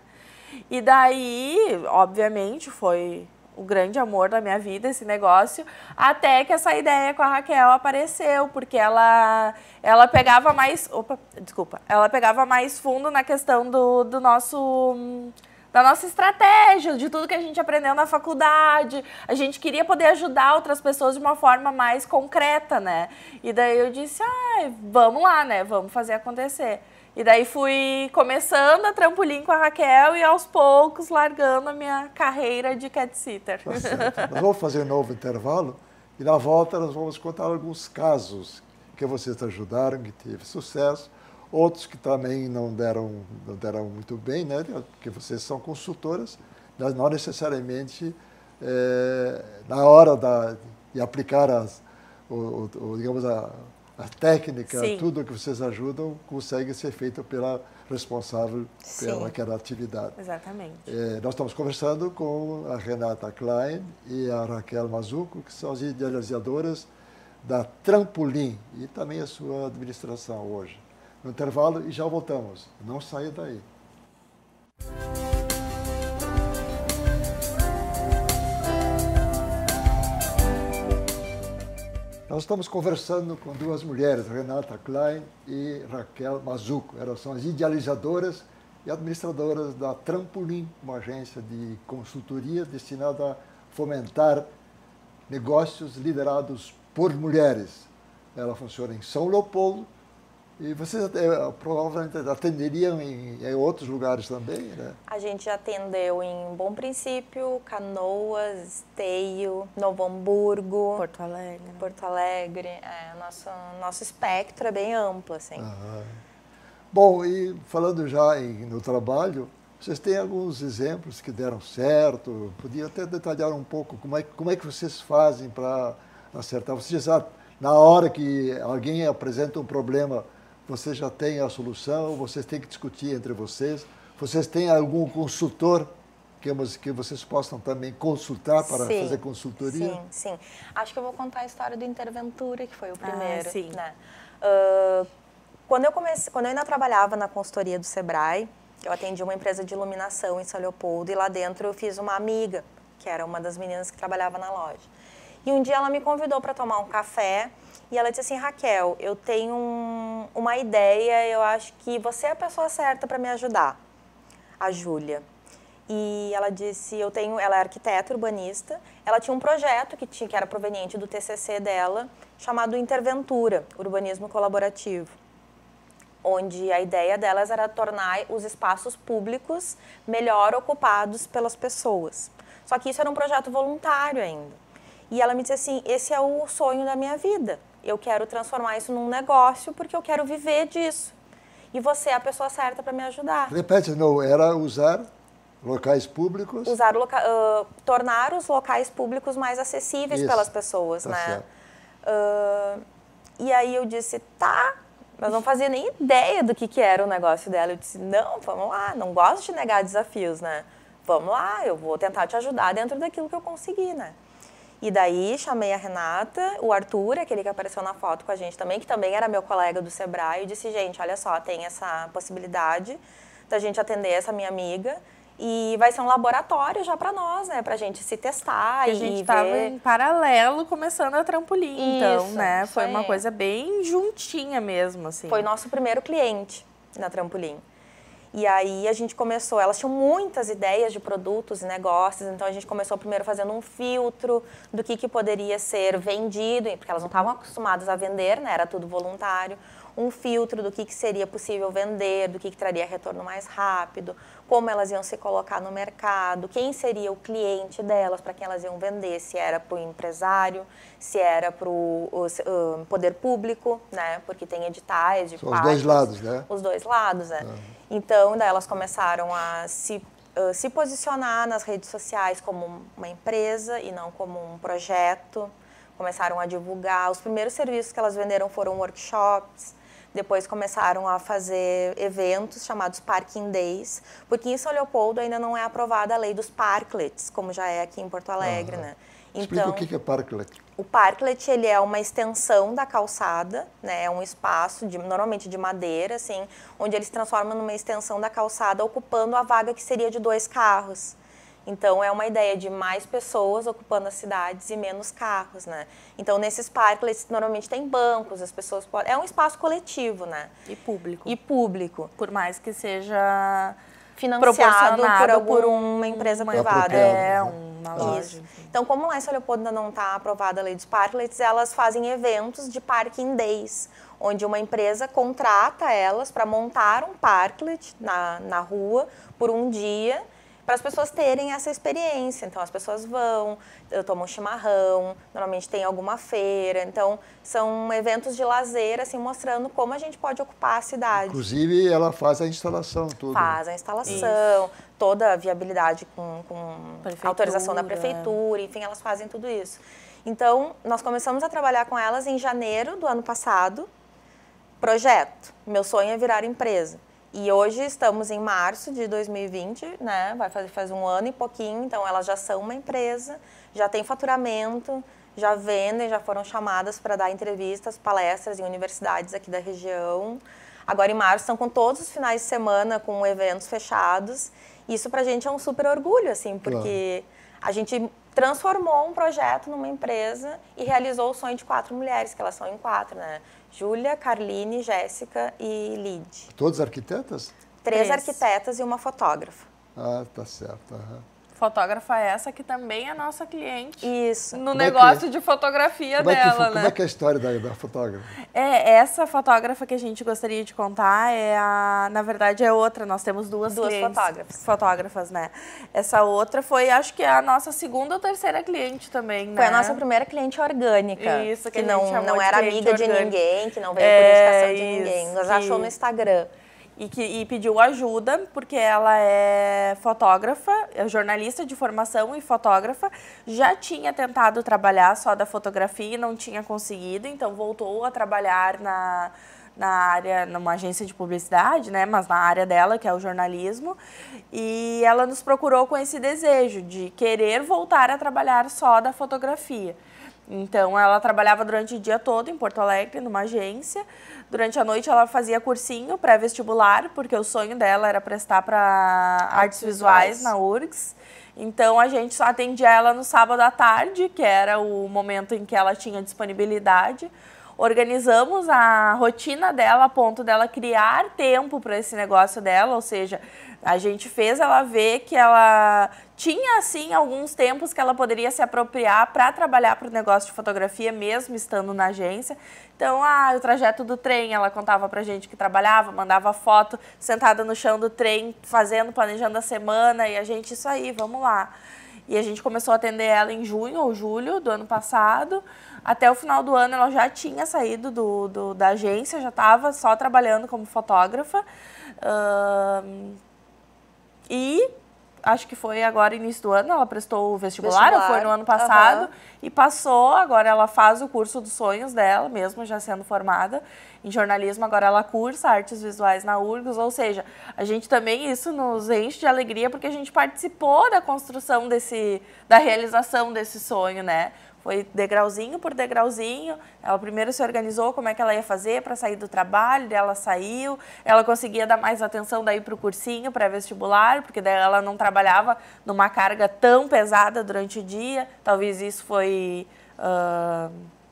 E daí, obviamente, foi o grande amor da minha vida, esse negócio, até que essa ideia com a Raquel apareceu, porque ela, ela pegava mais. Opa, desculpa. Ela pegava mais fundo na questão do, do nosso hum, da nossa estratégia, de tudo que a gente aprendeu na faculdade. A gente queria poder ajudar outras pessoas de uma forma mais concreta, né? E daí eu disse, ai vamos lá, né? Vamos fazer acontecer. E daí fui começando a trampolim com a Raquel e aos poucos largando a minha carreira de cat sitter. Tá certo. Nós vamos fazer um novo intervalo e na volta nós vamos contar alguns casos que vocês ajudaram, que teve sucesso Outros que também não deram, não deram muito bem, né? porque vocês são consultoras, mas não necessariamente é, na hora da, de aplicar as, o, o, digamos a, a técnica, Sim. tudo que vocês ajudam, consegue ser feito pela responsável pelaquela atividade. Exatamente. É, nós estamos conversando com a Renata Klein e a Raquel Mazuco, que são as idealizadoras da Trampolim e também a sua administração hoje no intervalo e já voltamos. Não saia daí. Nós estamos conversando com duas mulheres, Renata Klein e Raquel Mazuco. Elas são as idealizadoras e administradoras da Trampolim, uma agência de consultoria destinada a fomentar negócios liderados por mulheres. Ela funciona em São Leopoldo e vocês eh, provavelmente atenderiam em, em, outros lugares também, né? A gente atendeu em Bom Princípio, Canoas, Esteio, Novo Hamburgo, Porto Alegre. Porto Alegre. É, nosso, nosso espectro é bem amplo, assim. Aham. Bom, e falando já em, no trabalho, vocês têm alguns exemplos que deram certo? Podia até detalhar um pouco como é, como é que vocês fazem para acertar. Vocês já, na hora que alguém apresenta um problema você já tem a solução, vocês têm que discutir entre vocês. Vocês têm algum consultor que, vocês possam também consultar para sim, fazer consultoria? Sim, sim. Acho que eu vou contar a história do Interventura, que foi o ah, primeiro. Ah, sim. Né? Uh, quando, eu comecei, quando eu ainda trabalhava na consultoria do Sebrae, eu atendi uma empresa de iluminação em São Leopoldo e lá dentro eu fiz uma amiga, que era uma das meninas que trabalhava na loja. E um dia ela me convidou para tomar um café e ela disse assim: Raquel, eu tenho um, uma ideia, eu acho que você é a pessoa certa para me ajudar, a Júlia. E ela disse: Eu tenho. Ela é arquiteta urbanista, ela tinha um projeto que, tinha, que era proveniente do TCC dela, chamado Interventura Urbanismo Colaborativo onde a ideia delas era tornar os espaços públicos melhor ocupados pelas pessoas. Só que isso era um projeto voluntário ainda. E ela me disse assim: esse é o sonho da minha vida eu quero transformar isso num negócio porque eu quero viver disso. E você é a pessoa certa para me ajudar. Repete, não, era usar locais públicos? Usar loca uh, tornar os locais públicos mais acessíveis isso. pelas pessoas, tá né? Uh, e aí eu disse, tá, mas não fazia nem ideia do que, que era o negócio dela. Eu disse, não, vamos lá, não gosto de negar desafios, né? Vamos lá, eu vou tentar te ajudar dentro daquilo que eu consegui, né? E daí chamei a Renata, o Arthur, aquele que apareceu na foto com a gente também, que também era meu colega do Sebrae, e disse: gente, olha só, tem essa possibilidade da gente atender essa minha amiga. E vai ser um laboratório já para nós, né? Pra gente se testar e a gente estava ver... em paralelo começando a trampolim, então, né? Foi uma coisa bem juntinha mesmo, assim. Foi nosso primeiro cliente na trampolim. E aí a gente começou, elas tinham muitas ideias de produtos e negócios, então a gente começou primeiro fazendo um filtro do que, que poderia ser vendido, porque elas não estavam acostumadas a vender, né? Era tudo voluntário. Um filtro do que, que seria possível vender, do que, que traria retorno mais rápido, como elas iam se colocar no mercado, quem seria o cliente delas, para quem elas iam vender, se era para o empresário, se era para o um, poder público, né? Porque tem editais de São páginas, os dois lados, né? Os dois lados, né? Então, daí elas começaram a se, uh, se posicionar nas redes sociais como uma empresa e não como um projeto. Começaram a divulgar. Os primeiros serviços que elas venderam foram workshops. Depois começaram a fazer eventos chamados Parking Days, porque em São Leopoldo ainda não é aprovada a lei dos parklets, como já é aqui em Porto Alegre, uhum. né? Explica então, o que é parklet. O parklet ele é uma extensão da calçada, né? É um espaço de, normalmente de madeira, assim, onde eles transformam numa extensão da calçada, ocupando a vaga que seria de dois carros. Então é uma ideia de mais pessoas ocupando as cidades e menos carros, né? Então nesses parklets normalmente tem bancos, as pessoas podem, é um espaço coletivo, né? E público. E público. Por mais que seja financiado por, algum, por, uma empresa privada. É, uma loja. Isso. Então, como lá em Leopoldo ainda não está aprovada a lei dos parklets, elas fazem eventos de parking days, onde uma empresa contrata elas para montar um parklet na, na rua por um dia para as pessoas terem essa experiência. Então, as pessoas vão, eu tomo um chimarrão, normalmente tem alguma feira. Então, são eventos de lazer, assim, mostrando como a gente pode ocupar a cidade. Inclusive, ela faz a instalação, tudo. Né? Faz a instalação, isso. toda a viabilidade com, com autorização da prefeitura, enfim, elas fazem tudo isso. Então, nós começamos a trabalhar com elas em janeiro do ano passado. Projeto. Meu sonho é virar empresa. E hoje estamos em março de 2020, né? Vai fazer faz um ano e pouquinho, então elas já são uma empresa, já tem faturamento, já vendem, já foram chamadas para dar entrevistas, palestras em universidades aqui da região. Agora em março estão com todos os finais de semana com eventos fechados. Isso para a gente é um super orgulho, assim, porque claro. a gente transformou um projeto numa empresa e realizou o sonho de quatro mulheres, que elas são em quatro, né? Júlia, Carline, Jéssica e Lid. Todas arquitetas? Três, Três, arquitetas e uma fotógrafa. Ah, tá certo. Uhum fotógrafa essa que também é nossa cliente. Isso. No como é é? negócio é de fotografia como dela, é que, né? Como é que é a história da, da fotógrafa? É, essa fotógrafa que a gente gostaria de contar é a, na verdade é outra, nós temos duas, duas clientes, fotógrafas. fotógrafas, né? Essa outra foi, acho que é a nossa segunda ou terceira cliente também, né? Foi a né? nossa primeira cliente orgânica. Isso, que, que não, não era amiga orgânica. de ninguém, que não veio é, por indicação de isso, ninguém. Nós que... achou no Instagram e, que, e pediu ajuda, porque ela é fotógrafa, é jornalista de formação e fotógrafa, já tinha tentado trabalhar só da fotografia e não tinha conseguido, então voltou a trabalhar na, na área, numa agência de publicidade, né, mas na área dela, que é o jornalismo, e ela nos procurou com esse desejo de querer voltar a trabalhar só da fotografia. Então, ela trabalhava durante o dia todo em Porto Alegre, numa agência, Durante a noite ela fazia cursinho pré-vestibular, porque o sonho dela era prestar para artes, artes visuais, visuais na URGS. Então a gente só atendia ela no sábado à tarde, que era o momento em que ela tinha disponibilidade organizamos a rotina dela a ponto dela criar tempo para esse negócio dela, ou seja, a gente fez ela ver que ela tinha assim alguns tempos que ela poderia se apropriar para trabalhar para o negócio de fotografia mesmo estando na agência. Então, ah, o trajeto do trem, ela contava pra gente que trabalhava, mandava foto sentada no chão do trem, fazendo, planejando a semana e a gente isso aí, vamos lá. E a gente começou a atender ela em junho ou julho do ano passado. Até o final do ano ela já tinha saído do, do da agência, já estava só trabalhando como fotógrafa. Uh, e acho que foi agora início do ano, ela prestou o vestibular, vestibular. foi no ano passado, uhum. e passou, agora ela faz o curso dos sonhos dela, mesmo já sendo formada, em jornalismo, agora ela cursa artes visuais na URGS, ou seja, a gente também, isso nos enche de alegria porque a gente participou da construção desse, da realização desse sonho, né? Foi degrauzinho por degrauzinho. Ela primeiro se organizou como é que ela ia fazer para sair do trabalho, daí ela saiu. Ela conseguia dar mais atenção daí para o cursinho, para vestibular, porque daí ela não trabalhava numa carga tão pesada durante o dia. Talvez isso foi. Uh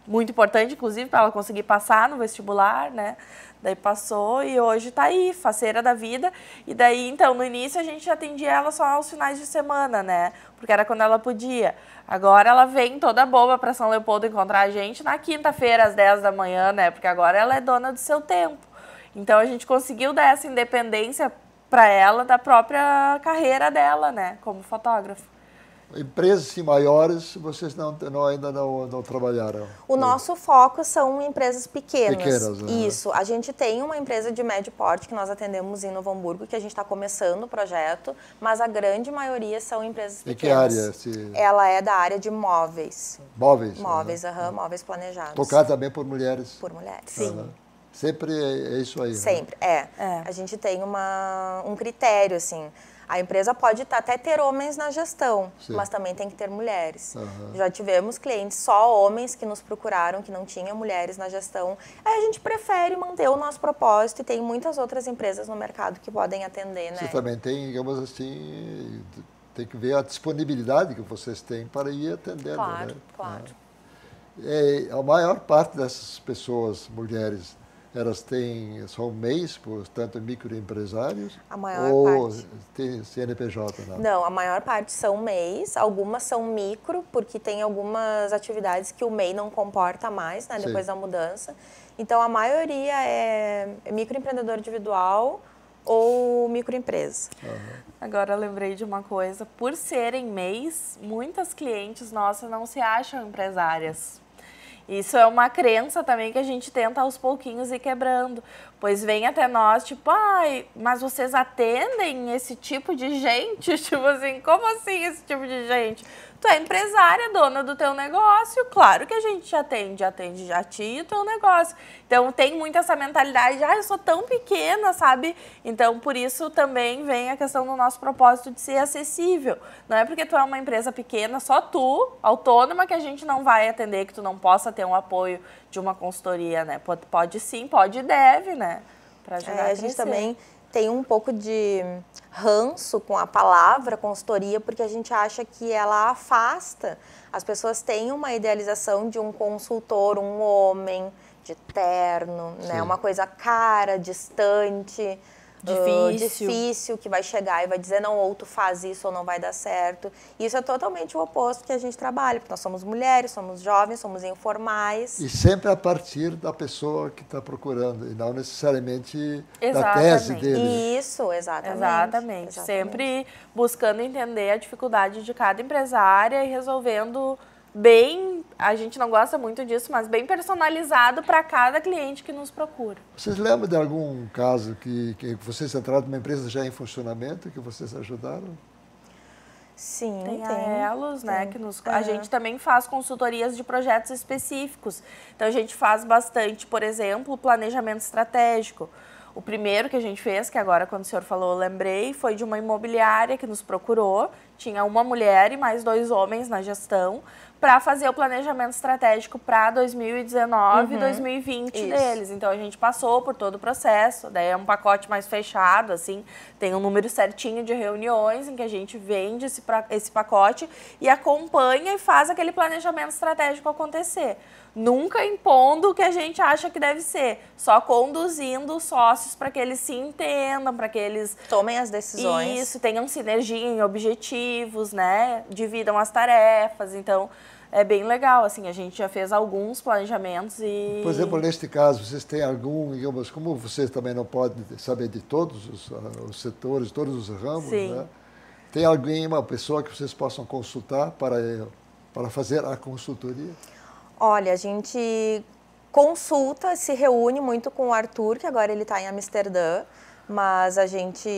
muito importante, inclusive, para ela conseguir passar no vestibular, né? Daí passou e hoje está aí, faceira da vida. E daí, então, no início a gente atendia ela só aos finais de semana, né? Porque era quando ela podia. Agora ela vem toda boba para São Leopoldo encontrar a gente na quinta-feira, às 10 da manhã, né? Porque agora ela é dona do seu tempo. Então a gente conseguiu dar essa independência para ela da própria carreira dela, né? Como fotógrafa empresas sim maiores, vocês não, não ainda não, não, trabalharam? O nosso foco são empresas pequenas. Pequenas, né? Isso. A gente tem uma empresa de médio porte que nós atendemos em Novo Hamburgo, que a gente está começando o projeto, mas a grande maioria são empresas pequenas. E que área? Se... Ela é da área de móveis. Móveis? Móveis, aham, móveis planejados. Tocada também por mulheres? Por mulheres, sim. Sempre é, é isso aí. Né? Sempre, né? é. é. A gente tem uma, um critério, assim. A empresa pode tá, até ter homens na gestão, Sim. mas também tem que ter mulheres. Uhum. Já tivemos clientes só homens que nos procuraram, que não tinham mulheres na gestão. Aí a gente prefere manter o nosso propósito e tem muitas outras empresas no mercado que podem atender, né? Você também tem, digamos assim, tem que ver a disponibilidade que vocês têm para ir atendendo, claro, né? Claro, claro. É. é, a maior parte dessas pessoas, mulheres, elas têm só um mês, portanto, microempresários? A maior ou parte. Ou CNPJ? Não? Né? não, a maior parte são mês, algumas são micro, porque tem algumas atividades que o MEI não comporta mais, né, depois Sim. da mudança. Então, a maioria é microempreendedor individual ou microempresa. Uhum. Agora lembrei de uma coisa, por serem MEIs, muitas clientes nossas não se acham empresárias isso é uma crença também que a gente tenta aos pouquinhos ir quebrando. Pois vem até nós, tipo, ai, mas vocês atendem esse tipo de gente? Tipo assim, como assim esse tipo de gente? Tu é empresária, dona do teu negócio, claro que a gente atende, atende já ti e o teu negócio. Então tem muito essa mentalidade ah, eu sou tão pequena, sabe? Então por isso também vem a questão do nosso propósito de ser acessível. Não é porque tu é uma empresa pequena, só tu, autônoma, que a gente não vai atender, que tu não possa ter um apoio de uma consultoria, né? Pode, pode sim, pode e deve, né? Para ajudar é, a, a gente também tem um pouco de ranço com a palavra consultoria, porque a gente acha que ela afasta. As pessoas têm uma idealização de um consultor, um homem de terno, né? uma coisa cara, distante ah, difícil. Uh, difícil, que vai chegar e vai dizer, não, ou tu faz isso ou não vai dar certo. Isso é totalmente o oposto que a gente trabalha, porque nós somos mulheres, somos jovens, somos informais. E sempre a partir da pessoa que está procurando, e não necessariamente exatamente. da tese dele. Isso, exatamente. exatamente. Exatamente. Sempre buscando entender a dificuldade de cada empresária e resolvendo bem, a gente não gosta muito disso, mas bem personalizado para cada cliente que nos procura. Vocês lembram de algum caso que, que vocês entraram numa empresa já em funcionamento que vocês ajudaram? Sim, tem, tem a Elos, né? Que nos, uhum. A gente também faz consultorias de projetos específicos. Então a gente faz bastante, por exemplo, planejamento estratégico. O primeiro que a gente fez, que agora quando o senhor falou, eu lembrei, foi de uma imobiliária que nos procurou. Tinha uma mulher e mais dois homens na gestão para fazer o planejamento estratégico para 2019 e uhum. 2020 Isso. deles. Então a gente passou por todo o processo, daí é um pacote mais fechado, assim, tem um número certinho de reuniões em que a gente vende esse, esse pacote e acompanha e faz aquele planejamento estratégico acontecer nunca impondo o que a gente acha que deve ser, só conduzindo os sócios para que eles se entendam, para que eles tomem as decisões. Isso, tenham sinergia em objetivos, né? Dividam as tarefas. Então, é bem legal, assim, a gente já fez alguns planejamentos e Por exemplo, neste caso, vocês têm algum, mas como vocês também não podem saber de todos os, ah, os setores, todos os ramos, Sim. né? Tem alguém, uma pessoa que vocês possam consultar para eh, para fazer a consultoria? Olha, a gente consulta, se reúne muito com o Arthur, que agora ele está em Amsterdã, mas a gente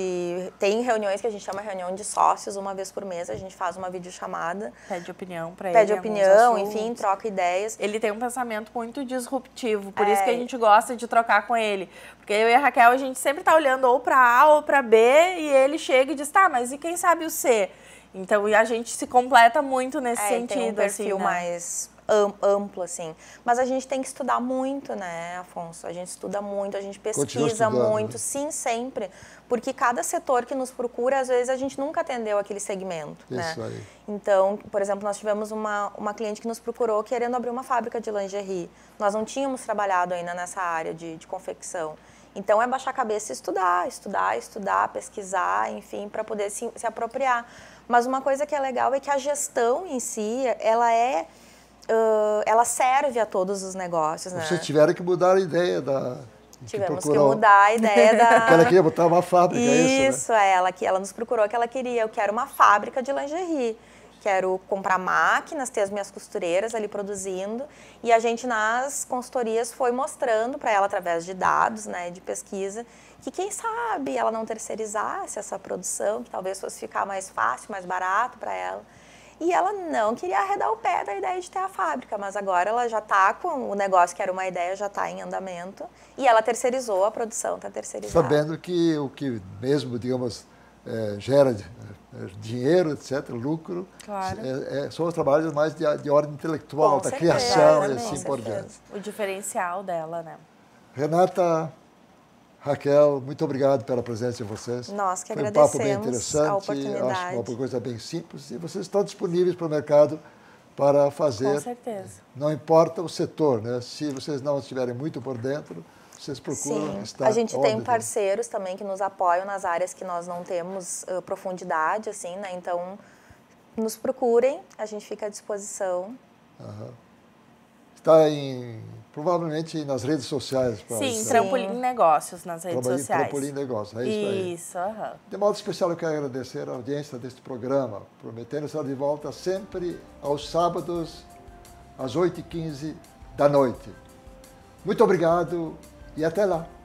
tem reuniões que a gente chama reunião de sócios uma vez por mês, a gente faz uma videochamada. Pede opinião para ele. Pede opinião, enfim, troca ideias. Ele tem um pensamento muito disruptivo, por é... isso que a é. gente gosta de trocar com ele. Porque eu e a Raquel, a gente sempre está olhando ou para A ou para B, e ele chega e diz, tá, mas e quem sabe o C? Então, a gente se completa muito nesse é, sentido. Tem um assim, perfil assim, né? mais amplo, assim. Mas a gente tem que estudar muito, né, Afonso? A gente estuda muito, a gente pesquisa né? muito, né? sim, sempre. Porque cada setor que nos procura, às vezes, a gente nunca atendeu aquele segmento, né? Isso né? Aí. Então, por exemplo, nós tivemos uma, uma cliente que nos procurou querendo abrir uma fábrica de lingerie. Nós não tínhamos trabalhado ainda nessa área de, de confecção. Então é baixar a cabeça e estudar, estudar, estudar, pesquisar, enfim, para poder se, se, apropriar. Mas uma coisa que é legal é que a gestão em si, ela é uh, ela serve a todos os negócios. Né? Vocês tiveram que mudar a ideia da. Tivemos que, que mudar a ideia da. Porque ela queria botar uma fábrica, isso. É isso, né? É, ela, que ela nos procurou que ela queria. Eu quero uma fábrica de lingerie quero comprar máquinas, ter as minhas costureiras ali produzindo. E a gente nas consultorias foi mostrando para ela através de dados, né, de pesquisa, que quem sabe ela não terceirizasse essa produção, que talvez fosse ficar mais fácil, mais barato para ela. E ela não queria arredar o pé da ideia de ter a fábrica, mas agora ela já está com o negócio que era uma ideia, já está em andamento. E ela terceirizou, a produção está terceirizada. Sabendo que o que mesmo, digamos, é, gera é, dinheiro, etc., lucro, claro. é, é, são os trabalhos mais de, de ordem intelectual, com da certeza, criação e assim por diante. O diferencial dela, né? Renata, Raquel, muito obrigado pela presença de vocês. Nós que Foi agradecemos um papo bem interessante, a Acho é uma coisa bem simples e vocês estão disponíveis para o mercado para fazer. Com certeza. Não importa o setor, né? Se vocês não estiverem muito por dentro, vocês procuram Sim. estar. A gente tem dentro. parceiros também que nos apoiam nas áreas que nós não temos uh, profundidade, assim, né? Então, nos procurem, a gente fica à disposição. Uhum está em provavelmente nas redes sociais. Sim, Trampolim Negócios nas redes sociais. Trampolim Negócios, é isso, isso aí. Isso, uhum. De modo especial, eu quero agradecer a audiência deste programa, prometendo estar de volta sempre aos sábados, às 8h15 da noite. Muito obrigado e até lá.